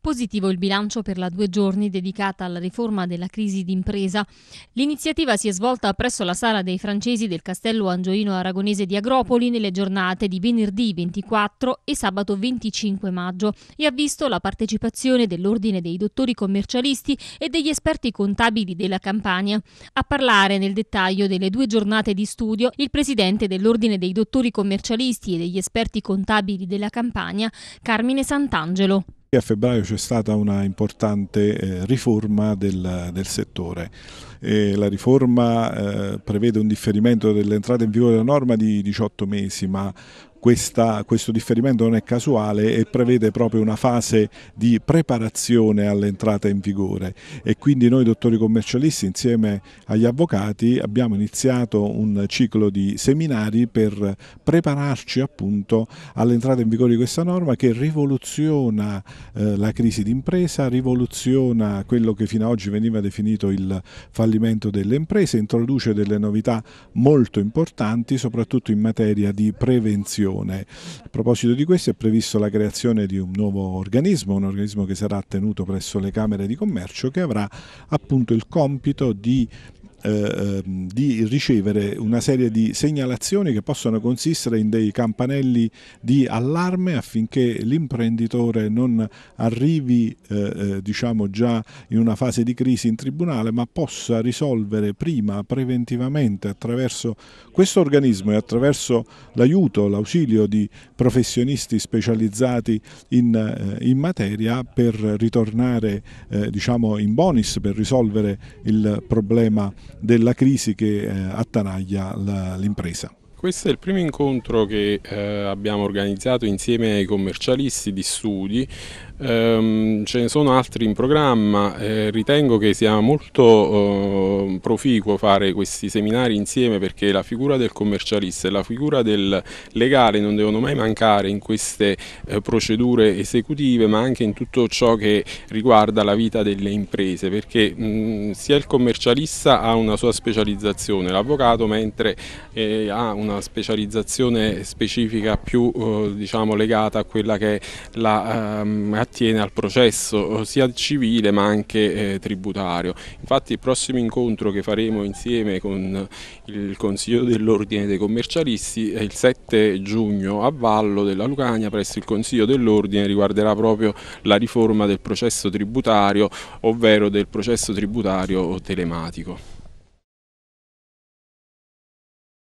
Positivo il bilancio per la due giorni dedicata alla riforma della crisi d'impresa. L'iniziativa si è svolta presso la sala dei francesi del castello angioino aragonese di Agropoli nelle giornate di venerdì 24 e sabato 25 maggio e ha visto la partecipazione dell'Ordine dei dottori commercialisti e degli esperti contabili della Campania. A parlare nel dettaglio delle due giornate di studio il presidente dell'Ordine dei dottori commercialisti e degli esperti contabili della Campania, Carmine Sant'Angelo. A febbraio c'è stata una importante eh, riforma del, del settore. E la riforma eh, prevede un differimento dell'entrata in vigore della norma di 18 mesi, ma questa, questo differimento non è casuale e prevede proprio una fase di preparazione all'entrata in vigore e quindi noi dottori commercialisti insieme agli avvocati abbiamo iniziato un ciclo di seminari per prepararci appunto all'entrata in vigore di questa norma che rivoluziona eh, la crisi d'impresa, rivoluziona quello che fino ad oggi veniva definito il fallimento delle imprese, introduce delle novità molto importanti soprattutto in materia di prevenzione Nazione. A proposito di questo è previsto la creazione di un nuovo organismo, un organismo che sarà tenuto presso le Camere di Commercio che avrà appunto il compito di eh, ehm, di ricevere una serie di segnalazioni che possono consistere in dei campanelli di allarme affinché l'imprenditore non arrivi eh, eh, diciamo già in una fase di crisi in tribunale ma possa risolvere prima preventivamente attraverso questo organismo e attraverso l'aiuto, l'ausilio di professionisti specializzati in, eh, in materia per ritornare eh, diciamo in bonus per risolvere il problema della crisi che eh, attanaglia la, l'impresa. Questo è il primo incontro che eh, abbiamo organizzato insieme ai commercialisti di studi Ehm, ce ne sono altri in programma, eh, ritengo che sia molto eh, proficuo fare questi seminari insieme perché la figura del commercialista e la figura del legale non devono mai mancare in queste eh, procedure esecutive ma anche in tutto ciò che riguarda la vita delle imprese perché mh, mm, sia il commercialista ha una sua specializzazione, l'avvocato mentre eh, ha una specializzazione specifica più eh, diciamo, legata a quella che è la um, attiene al processo eh, sia civile ma anche eh, tributario. Infatti il prossimo incontro che faremo insieme con eh, il Consiglio dell'Ordine dei Commercialisti è il 7 giugno a Vallo della Lucania presso il Consiglio dell'Ordine riguarderà proprio la riforma del processo tributario ovvero del processo tributario telematico.